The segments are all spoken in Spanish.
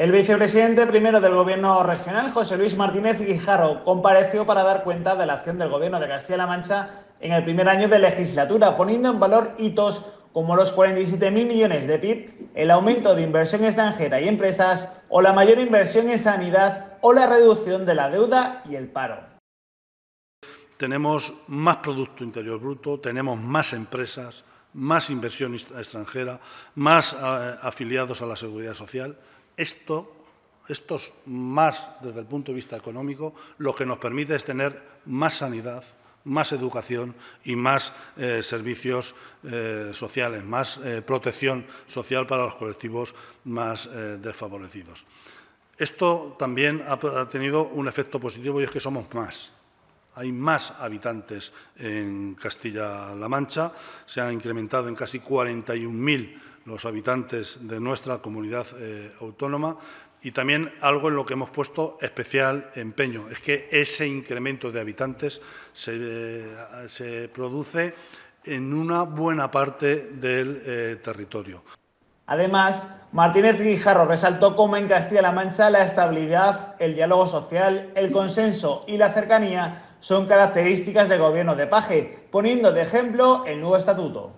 El vicepresidente primero del Gobierno regional, José Luis Martínez Guijarro, compareció para dar cuenta de la acción del Gobierno de Castilla-La Mancha en el primer año de legislatura, poniendo en valor hitos como los 47.000 millones de PIB, el aumento de inversión extranjera y empresas, o la mayor inversión en sanidad, o la reducción de la deuda y el paro. Tenemos más Producto Interior Bruto, tenemos más empresas, más inversión extranjera, más eh, afiliados a la seguridad social. Esto, más desde el punto de vista económico, lo que nos permite es tener más sanidad, más educación y más eh, servicios eh, sociales, más eh, protección social para los colectivos más desfavorecidos. Esto también ha tenido un efecto positivo y es que somos más hay más habitantes en Castilla-La Mancha, se han incrementado en casi 41.000 los habitantes de nuestra comunidad eh, autónoma, y también algo en lo que hemos puesto especial empeño, es que ese incremento de habitantes se, eh, produce en una buena parte del eh, territorio. Además, Martínez Guijarro resaltó cómo en Castilla-La Mancha la estabilidad, el diálogo social, el consenso y la cercanía son características del gobierno de Paje, poniendo de ejemplo el nuevo estatuto.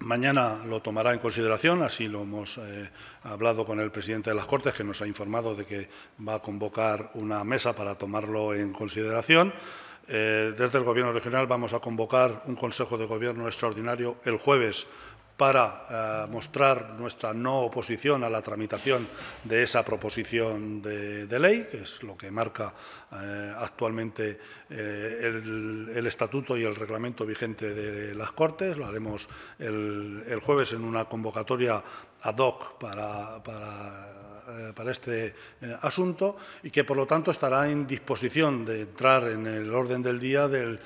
Mañana lo tomará en consideración, así lo hemos eh, hablado con el presidente de las Cortes, que nos ha informado de que va a convocar una mesa para tomarlo en consideración. Eh, desde el Gobierno regional vamos a convocar un Consejo de Gobierno extraordinario el jueves para eh, mostrar nuestra no oposición a la tramitación de esa proposición de, ley, que es lo que marca eh, actualmente eh, el, estatuto y el reglamento vigente de las Cortes. Lo haremos el, jueves en una convocatoria ad hoc para, este asunto y que, por lo tanto, estará en disposición de entrar en el orden del día del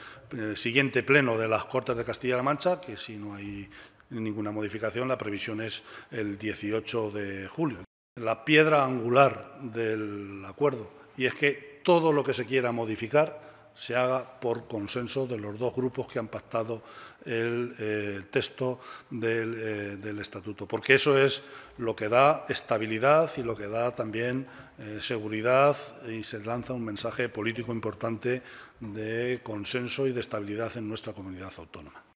siguiente pleno de las Cortes de Castilla-La Mancha, que si no hay ninguna modificación. La previsión es el 18 de julio. La piedra angular del acuerdo. Y es que todo lo que se quiera modificar se haga por consenso de los dos grupos que han pactado el eh, texto eh, del, estatuto, porque eso es lo que da estabilidad y lo que da también eh, seguridad y se lanza un mensaje político importante de consenso y de estabilidad en nuestra comunidad autónoma.